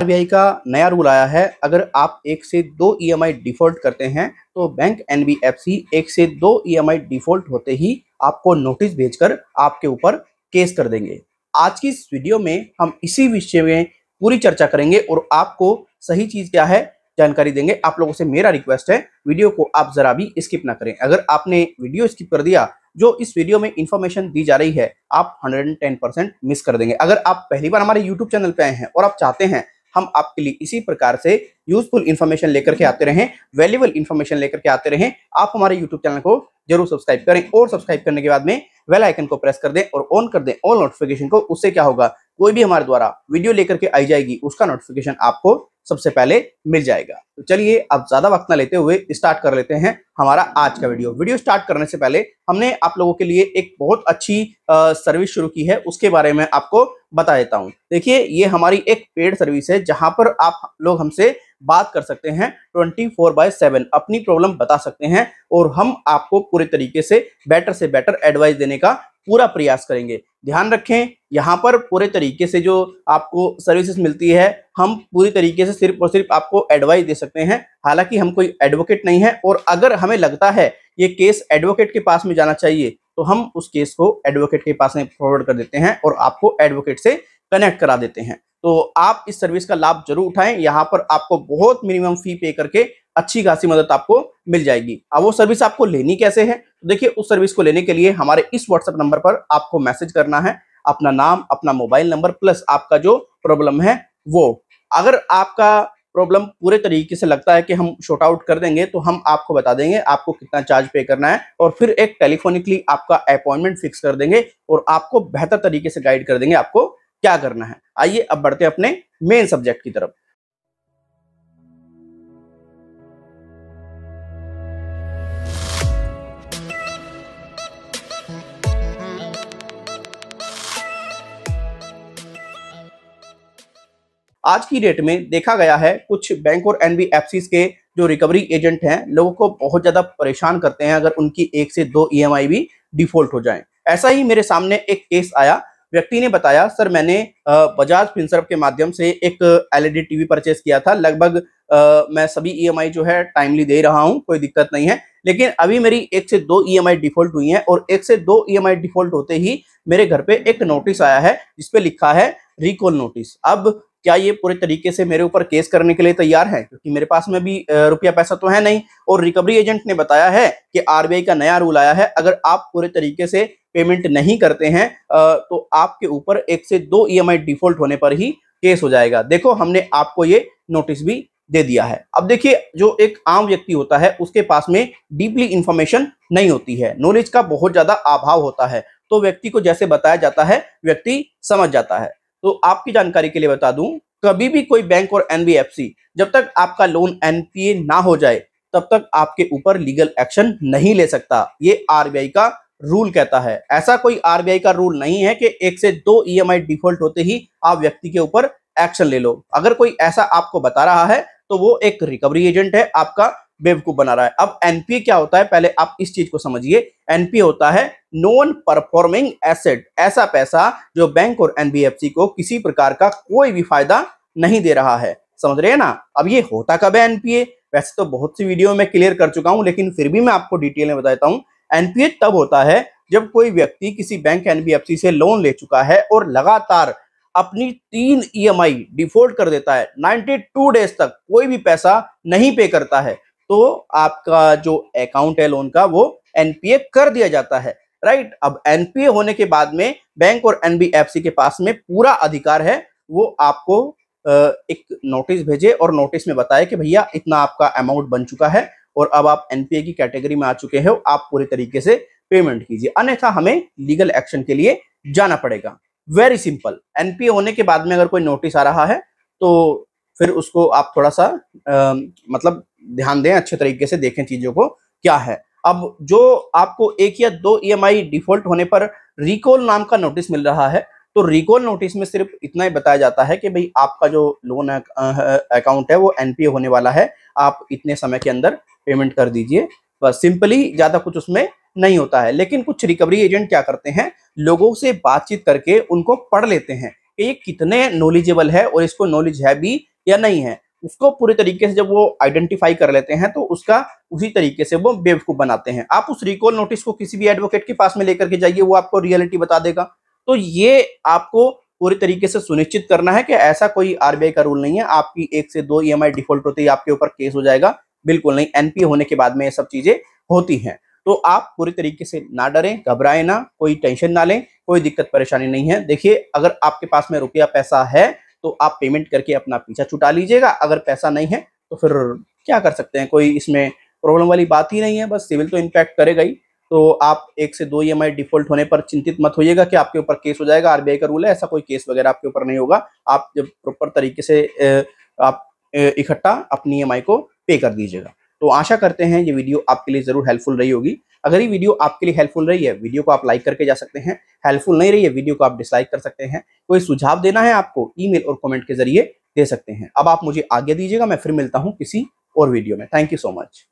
RBI का नया rule आया है अगर आप एक से दो ईएमआई e डिफॉल्ट करते हैं तो बैंक एनबीएफसी एक से दो ईएमआई e डिफॉल्ट होते ही आपको नोटिस भेजकर आपके ऊपर केस कर देंगे आज की इस वीडियो में हम इसी विषय में पूरी चर्चा करेंगे और आपको सही चीज क्या है जानकारी देंगे आप लोगों से मेरा रिक्वेस्ट है वीडियो को आप जरा भी स्किप ना करें अगर आपने वीडियो स्किप कर दिया जो इस वीडियो में इन्फॉर्मेशन दी जा रही है आप 110 परसेंट मिस कर देंगे अगर आप पहली बार हमारे यूट्यूब चैनल पे आए हैं और आप चाहते हैं हम आपके लिए इसी प्रकार से यूजफुल इन्फॉर्मेशन लेकर के आते रहें वैल्यूबल इन्फॉर्मेशन लेकर के आते रहें आप हमारे यूट्यूब चैनल को जरूर सब्सक्राइब करें और सब्सक्राइब करने के बाद में वेल आइकन को प्रेस कर दें और ऑन कर दें ऑल नोटिफिकेशन को उससे क्या होगा कोई भी हमारे द्वारा वीडियो लेकर के आई जाएगी उसका नोटिफिकेशन आपको सबसे पहले मिल जाएगा तो चलिए अब ज्यादा वक्त ना लेते हुए स्टार्ट कर लेते हैं हमारा आज का वीडियो वीडियो स्टार्ट करने से पहले हमने आप लोगों के लिए एक बहुत अच्छी सर्विस शुरू की है उसके बारे में आपको बता देता हूँ देखिए ये हमारी एक पेड सर्विस है जहाँ पर आप लोग हमसे बात कर सकते हैं ट्वेंटी फोर बाय सेवन अपनी प्रॉब्लम बता सकते हैं और हम आपको पूरे तरीके से बेटर से बेटर एडवाइस देने का पूरा प्रयास करेंगे ध्यान रखें यहाँ पर पूरे तरीके से जो आपको सर्विसेज मिलती है हम पूरी तरीके से सिर्फ और सिर्फ आपको एडवाइस दे सकते हैं हालांकि हम कोई एडवोकेट नहीं है और अगर हमें लगता है ये केस एडवोकेट के पास में जाना चाहिए तो हम उस केस को एडवोकेट के पास में फॉरवर्ड कर देते हैं और आपको एडवोकेट से कनेक्ट करा देते हैं तो आप इस सर्विस का लाभ जरूर उठाएं यहाँ पर आपको बहुत मिनिमम फी पे करके अच्छी खासी मदद आपको मिल जाएगी अब वो सर्विस आपको लेनी कैसे है तो देखिए उस सर्विस को लेने के लिए हमारे इस व्हाट्सएप नंबर पर आपको मैसेज करना है अपना नाम अपना मोबाइल नंबर प्लस आपका जो प्रॉब्लम है वो अगर आपका प्रॉब्लम पूरे तरीके से लगता है कि हम शॉर्ट आउट कर देंगे तो हम आपको बता देंगे आपको कितना चार्ज पे करना है और फिर एक टेलीफोनिकली आपका अपॉइंटमेंट फिक्स कर देंगे और आपको बेहतर तरीके से गाइड कर देंगे आपको क्या करना है आइए अब बढ़ते हैं अपने मेन सब्जेक्ट की तरफ आज की डेट में देखा गया है कुछ बैंक और एनबीएफसी के जो रिकवरी एजेंट हैं लोगों को बहुत ज़्यादा परेशान करते हैं अगर उनकी एक से दो ईएमआई e भी डिफॉल्ट हो जाए ऐसा ही मेरे सामने एक केस आया व्यक्ति ने बताया सर मैंने बजाज फिनसर्व के माध्यम से एक एलईडी टीवी परचेस किया था लगभग मैं सभी ईएमआई e जो है टाइमली दे रहा हूं कोई दिक्कत नहीं है लेकिन अभी मेरी एक से दो ईएमआई e डिफॉल्ट हुई है और एक से दो ईएमआई डिफॉल्ट होते ही मेरे घर पे एक नोटिस आया है जिसपे लिखा है रिकॉल नोटिस अब क्या ये पूरे तरीके से मेरे ऊपर केस करने के लिए तैयार है क्योंकि मेरे पास में भी रुपया पैसा तो है नहीं और रिकवरी एजेंट ने बताया है कि आरबीआई का नया रूल आया है अगर आप पूरे तरीके से पेमेंट नहीं करते हैं तो आपके ऊपर एक से दो ई e डिफॉल्ट होने पर ही केस हो जाएगा देखो हमने आपको ये नोटिस भी दे दिया है अब देखिए जो एक आम व्यक्ति होता है उसके पास में डीपली इंफॉर्मेशन नहीं होती है नॉलेज का बहुत ज्यादा अभाव होता है तो व्यक्ति को जैसे बताया जाता है व्यक्ति समझ जाता है तो आपकी जानकारी के लिए बता दूं कभी भी कोई बैंक और एनबीएफसी जब तक आपका लोन एनपीए ना हो जाए तब तक आपके ऊपर लीगल एक्शन नहीं ले सकता ये आरबीआई का रूल कहता है ऐसा कोई आरबीआई का रूल नहीं है कि एक से दो ईएमआई e डिफॉल्ट होते ही आप व्यक्ति के ऊपर एक्शन ले लो अगर कोई ऐसा आपको बता रहा है तो वो एक रिकवरी एजेंट है आपका बेवकूफ बना रहा है अब एनपीए क्या होता है पहले आप इस चीज को समझिए एनपीए होता है नॉन परफॉर्मिंग एसेट ऐसा पैसा जो बैंक और एनबीएफसी को किसी प्रकार का कोई भी फायदा नहीं दे रहा है समझ रहे हैं ना अब ये होता कब है एनपीए वैसे तो बहुत सी वीडियो में क्लियर कर चुका हूं लेकिन फिर भी मैं आपको डिटेल में बताता हूं एनपीए तब होता है जब कोई व्यक्ति किसी बैंक एनबीएफसी से लोन ले चुका है और लगातार अपनी तीन ईएमआई e डिफॉल्ट कर देता है 92 डेज तक कोई भी पैसा नहीं पे करता है तो आपका जो अकाउंट है लोन का वो एनपीए कर दिया जाता है राइट अब एनपीए होने के बाद में बैंक और एनबीएफसी के पास में पूरा अधिकार है वो आपको एक नोटिस भेजे और नोटिस में बताए कि भैया इतना आपका अमाउंट बन चुका है और अब आप एनपीए की कैटेगरी में आ चुके हो आप पूरे तरीके से पेमेंट कीजिए अन्यथा हमें लीगल एक्शन के लिए जाना पड़ेगा वेरी सिंपल एनपीए होने के बाद में अगर कोई नोटिस आ रहा है तो फिर उसको आप थोड़ा सा आ, मतलब ध्यान दें अच्छे तरीके से देखें चीज़ों को क्या है अब जो आपको एक या दो ईएमआई e डिफॉल्ट होने पर रिकॉल नाम का नोटिस मिल रहा है तो रिकॉल नोटिस में सिर्फ इतना ही बताया जाता है कि भाई आपका जो लोन अकाउंट है वो एनपीए होने वाला है आप इतने समय के अंदर पेमेंट कर दीजिए बस सिंपली ज़्यादा कुछ उसमें नहीं होता है लेकिन कुछ रिकवरी एजेंट क्या करते हैं लोगों से बातचीत करके उनको पढ़ लेते हैं कि ये कितने नॉलेजेबल है और इसको नॉलेज है भी या नहीं है उसको पूरे तरीके से जब वो आइडेंटिफाई कर लेते हैं तो उसका उसी तरीके से वो बेवकूफ़ बनाते हैं आप उस रिकॉल नोटिस को किसी भी एडवोकेट के पास में लेकर के जाइए वो आपको रियलिटी बता देगा तो ये आपको पूरी तरीके से सुनिश्चित करना है कि ऐसा कोई आरबीआई का रूल नहीं है आपकी एक से दो ई डिफॉल्ट होती है आपके ऊपर केस हो जाएगा बिल्कुल नहीं एनपीए होने के बाद में ये सब चीज़ें होती हैं तो आप पूरी तरीके से ना डरें घबराएं ना कोई टेंशन ना लें कोई दिक्कत परेशानी नहीं है देखिए अगर आपके पास में रुपया पैसा है तो आप पेमेंट करके अपना पीछा छुटा लीजिएगा अगर पैसा नहीं है तो फिर क्या कर सकते हैं कोई इसमें प्रॉब्लम वाली बात ही नहीं है बस सिविल तो इम्पैक्ट करेगा ही तो आप एक से दो ई e डिफॉल्ट होने पर चिंतित मत होइएगा कि आपके ऊपर केस हो जाएगा आरबीआई का रूल है ऐसा कोई केस वगैरह आपके ऊपर नहीं होगा आप जब प्रॉपर तरीके से आप इकट्ठा अपनी ई e को पे कर दीजिएगा तो आशा करते हैं ये वीडियो आपके लिए ज़रूर हेल्पफुल रही होगी अगर ये वीडियो आपके लिए हेल्पफुल रही है वीडियो को आप लाइक करके जा सकते हैं हेल्पफुल नहीं रही है वीडियो को आप डिसलाइक कर सकते हैं कोई सुझाव देना है आपको ईमेल और कमेंट के जरिए दे सकते हैं अब आप मुझे आगे दीजिएगा मैं फिर मिलता हूँ किसी और वीडियो में थैंक यू सो मच